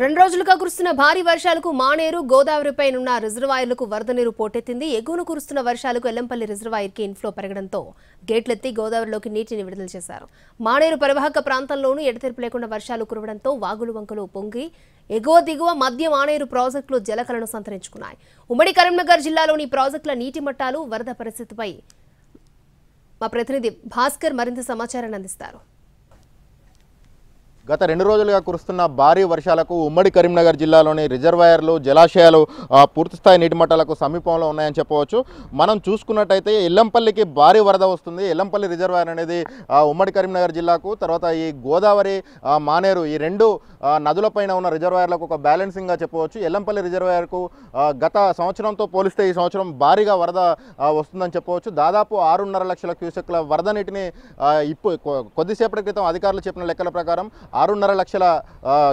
రెండు రోజులుగా కురుస్తున్న భారీ వర్షాలకు మానేరు గోదావరిపై ఉన్న రిజర్వాయర్లకు వరద నీరు పోటెత్తింది ఎగువను కురుస్తున్న వర్షాలకు ఎల్లంపల్లి రిజర్వాయర్కి ఇన్ఫ్లో పెరగడంతో గేట్లెత్తి గోదావరిలోకి నీటిని విడుదల చేశారు మానేరు పరివాహక ప్రాంతంలోనూ ఎడతెరిపి లేకుండా వర్షాలు కురవడంతో వాగులు వంకలు పొంగి ఎగువ దిగువ మధ్య మానేరు ప్రాజెక్టులు జలకలను సంతరించుకున్నాయి ఉమ్మడి కరీంనగర్ జిల్లాలోని ప్రాజెక్టుల నీటి మట్టాలు వరద పరిస్థితిపై మా ప్రతినిధి భాస్కర్ మరింత సమాచారాన్ని అందిస్తారు గత రెండు రోజులుగా కురుస్తున్న భారీ వర్షాలకు ఉమ్మడి కరీంనగర్ జిల్లాలోని రిజర్వాయర్లు జలాశయాలు పూర్తిస్థాయి నీటిమట్టాలకు సమీపంలో ఉన్నాయని చెప్పవచ్చు మనం చూసుకున్నట్టయితే ఎల్లంపల్లికి భారీ వరద వస్తుంది ఎల్లంపల్లి రిజర్వాయర్ అనేది ఉమ్మడి కరీంనగర్ జిల్లాకు తర్వాత ఈ గోదావరి మానేరు ఈ రెండు నదులపైన ఉన్న రిజర్వాయర్లకు ఒక బ్యాలెన్సింగ్గా చెప్పవచ్చు ఎల్లంపల్లి రిజర్వాయర్కు గత సంవత్సరంతో పోలిస్తే ఈ సంవత్సరం భారీగా వరద వస్తుందని చెప్పవచ్చు దాదాపు ఆరున్నర లక్షల క్యూసెక్ల వరద నీటిని ఇప్పు కొద్దిసేపటి క్రితం అధికారులు చెప్పిన లెక్కల ప్రకారం ఆరున్నర లక్షల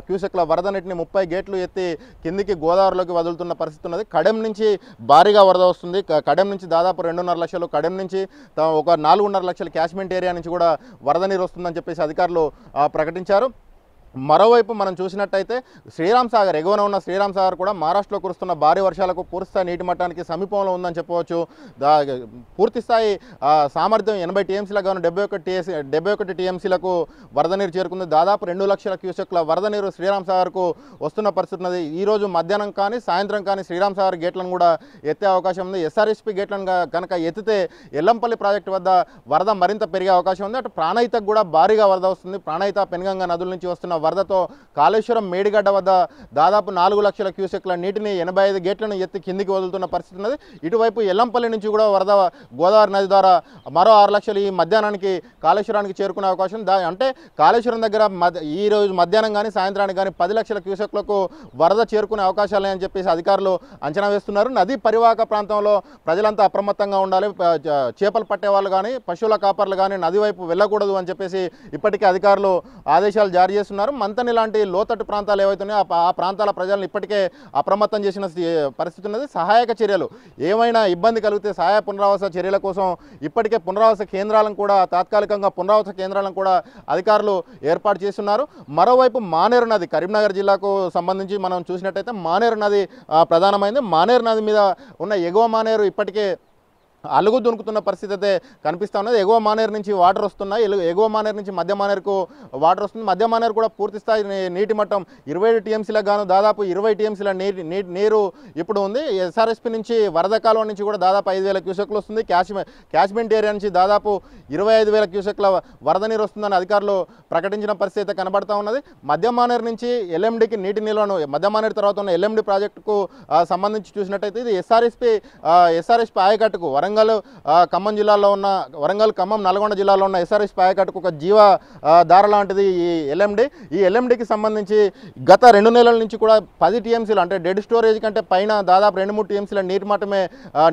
క్యూసెక్ల వరద నీటిని ముప్పై గేట్లు ఎత్తి కిందికి గోదావరిలోకి వదులుతున్న పరిస్థితి ఉన్నది కడెం నుంచి భారీగా వరద వస్తుంది కడెం నుంచి దాదాపు రెండున్నర లక్షలు కడెం నుంచి ఒక నాలుగున్నర లక్షల క్యాచ్మెంట్ ఏరియా నుంచి కూడా వరద నీరు వస్తుందని చెప్పేసి అధికారులు ప్రకటించారు మరోవైపు మనం చూసినట్టయితే శ్రీరామ్ సాగర్ ఎగువన ఉన్న శ్రీరామ్ సాగర్ కూడా మహారాష్ట్రలో కురుస్తున్న భారీ వర్షాలకు పూర్తిస్థాయి నీటి మట్టానికి సమీపంలో ఉందని చెప్పవచ్చు పూర్తిస్థాయి సామర్థ్యం ఎనభై టీఎంసీలకు గాను డెబ్బై ఒకటి టీఎంసీ డెబ్బై ఒకటి టీఎంసీలకు వరద నీరు చేరుకుంది దాదాపు రెండు లక్షల క్యూసెక్ల వరద నీరు శ్రీరామ్ సాగర్కు వస్తున్న పరిస్థితి ఉన్నది ఈరోజు మధ్యాహ్నం కానీ సాయంత్రం కానీ శ్రీరామ్ సాగర్ గేట్లను కూడా ఎత్తే అవకాశం ఉంది ఎస్ఆర్ఎస్పీ గేట్లను కనుక ఎత్తితే ఎల్లంపల్లి ప్రాజెక్టు వద్ద వరద మరింత పెరిగే అవకాశం ఉంది అటు ప్రాణహితకు కూడా భారీగా వరద వస్తుంది ప్రాణహిత పెనుగంగా నదుల నుంచి వస్తున్న వరదతో కాళేశ్వరం మేడిగడ్డ వద్ద దాదాపు నాలుగు లక్షల క్యూసెక్ల నీటిని ఎనభై ఐదు గేట్లను ఎత్తి కిందికి వదులుతున్న పరిస్థితి ఉన్నది ఇటువైపు ఎల్లంపల్లి నుంచి కూడా వరద గోదావరి నది ద్వారా మరో ఆరు లక్షలు ఈ మధ్యాహ్నానికి కాళేశ్వరానికి చేరుకునే అవకాశం దా అంటే కాళేశ్వరం దగ్గర ఈ రోజు మధ్యాహ్నం కానీ సాయంత్రానికి కానీ పది లక్షల క్యూసెక్లకు వరద చేరుకునే అవకాశాలు అని చెప్పేసి అధికారులు అంచనా వేస్తున్నారు నది పరివాహక ప్రాంతంలో ప్రజలంతా అప్రమత్తంగా ఉండాలి చేపలు పట్టేవాళ్ళు కానీ పశువుల కాపర్లు కానీ నది వైపు వెళ్ళకూడదు అని చెప్పేసి ఇప్పటికే అధికారులు ఆదేశాలు జారీ చేస్తున్నారు మాత్రం మంతని లాంటి లోతట్టు ప్రాంతాలు ఏవైతున్నాయో ఆ ప్రాంతాల ప్రజలను ఇప్పటికే అప్రమత్తం చేసిన పరిస్థితి ఉన్నది సహాయక చర్యలు ఏమైనా ఇబ్బంది కలిగితే సహాయ పునరావాస చర్యల కోసం ఇప్పటికే పునరావాస కేంద్రాలను కూడా తాత్కాలికంగా పునరావాస కేంద్రాలను కూడా అధికారులు ఏర్పాటు చేస్తున్నారు మరోవైపు మానేరు నది కరీంనగర్ జిల్లాకు సంబంధించి మనం చూసినట్టయితే మానేరు నది ప్రధానమైంది మానేరు నది మీద ఉన్న ఎగువ మానేరు ఇప్పటికే అలుగు దునుకుతున్న పరిస్థితి అయితే కనిపిస్తూ ఉన్నది ఎగువ మానేరు నుంచి వాటర్ వస్తున్నాయి ఎగువ మానేరు నుంచి మధ్య మానేరుకు వాటర్ వస్తుంది మధ్య మానేరు కూడా పూర్తి స్థాయి నీటి మట్టం ఇరవై టీఎంసీలకు గాను దాదాపు ఇరవై టీఎంసీల నీటి నీరు ఇప్పుడు ఉంది ఎస్ఆర్ఎస్పి నుంచి వరద కాలువ నుంచి కూడా దాదాపు ఐదు వేల క్యూసెక్లు వస్తుంది క్యాచ్మె క్యాచ్మెంట్ ఏరియా నుంచి దాదాపు ఇరవై ఐదు వేల క్యూసెక్ల వరద నీరు వస్తుందని అధికారులు ప్రకటించిన పరిస్థితి అయితే కనబడతా ఉన్నది మధ్య మానేరు నుంచి ఎల్ఎండికి నీటి నిల్వను మధ్య మానేరు తర్వాత ఉన్న ఎల్ఎండి ప్రాజెక్టుకు సంబంధించి చూసినట్టయితే ఇది ఎస్ఆర్ఎస్పి ఎస్ఆర్ఎస్పి ఆయకట్టుకు వరంగల్ వరంగల్ ఖమ్మం జిల్లాలో ఉన్న వరంగల్ ఖమ్మం నల్గొండ జిల్లాలో ఉన్న ఎస్ఆర్ఎస్ పాయకట్కు ఒక జీవ దార లాంటిది ఈ ఎల్ఎండి ఈ ఎల్ఎండికి సంబంధించి గత రెండు నెలల నుంచి కూడా పది టీఎంసీలు అంటే డెడ్ స్టోరేజ్ కంటే పైన దాదాపు రెండు మూడు టీఎంసీల నీటి మట్టమే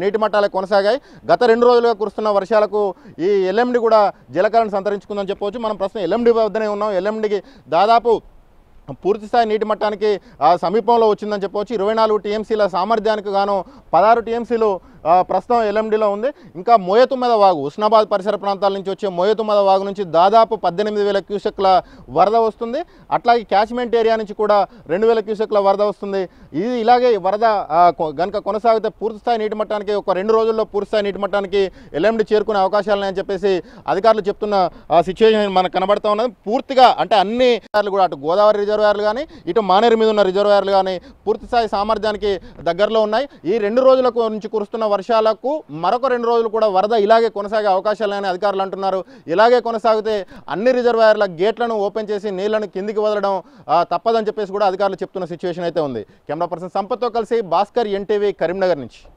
నీటి మట్టాలే కొనసాగాయి గత రెండు రోజులుగా కురుస్తున్న వర్షాలకు ఈ ఎల్ఎండి కూడా జలకాలను సంతరించుకుందని చెప్పవచ్చు మనం ప్రస్తుతం ఎల్ఎండి వద్దనే ఉన్నాం ఎల్ఎండికి దాదాపు పూర్తిస్థాయి నీటి మట్టానికి సమీపంలో వచ్చిందని చెప్పవచ్చు ఇరవై నాలుగు టీఎంసీల సామర్థ్యానికి గాను పదహారు టీఎంసీలు ప్రస్తుతం ఎల్ఎండిలో ఉంది ఇంకా మోయతుమ్మద వాగు ఉస్నాబాద్ పరిసర ప్రాంతాల నుంచి వచ్చే మోయతుమ్మద వాగు నుంచి దాదాపు పద్దెనిమిది వేల క్యూసెక్ల వరద వస్తుంది అట్లాగే క్యాచ్మెంట్ ఏరియా నుంచి కూడా రెండు వేల క్యూసెక్ల వరద వస్తుంది ఇది ఇలాగే వరద గనక కొనసాగితే పూర్తిస్థాయి నీటి మట్టానికి ఒక రెండు రోజుల్లో పూర్తిస్థాయి నీటి మట్టానికి ఎల్ఎండి చేరుకునే అవకాశాలు అని చెప్పేసి అధికారులు చెప్తున్న సిచ్యువేషన్ మనకు కనబడుతూ ఉన్నది పూర్తిగా అంటే అన్ని కూడా అటు గోదావరి రిజర్వ్ రిజర్వాయర్లు కానీ ఇటు మానేరు మీద ఉన్న రిజర్వాయర్లు కానీ పూర్తి స్థాయి సామర్థ్యానికి దగ్గరలో ఉన్నాయి ఈ రెండు రోజుల నుంచి కురుస్తున్న వర్షాలకు మరొక రెండు రోజులు కూడా వరద ఇలాగే కొనసాగే అవకాశాలు అని అధికారులు అంటున్నారు ఇలాగే కొనసాగితే అన్ని రిజర్వాయర్ల గేట్లను ఓపెన్ చేసి నీళ్లను కిందికి వదలడం తప్పదని చెప్పేసి కూడా అధికారులు చెప్తున్న సిచ్యువేషన్ అయితే ఉంది కెమెరా పర్సన్ సంపత్తో కలిసి భాస్కర్ ఎన్టీవీ కరీంనగర్ నుంచి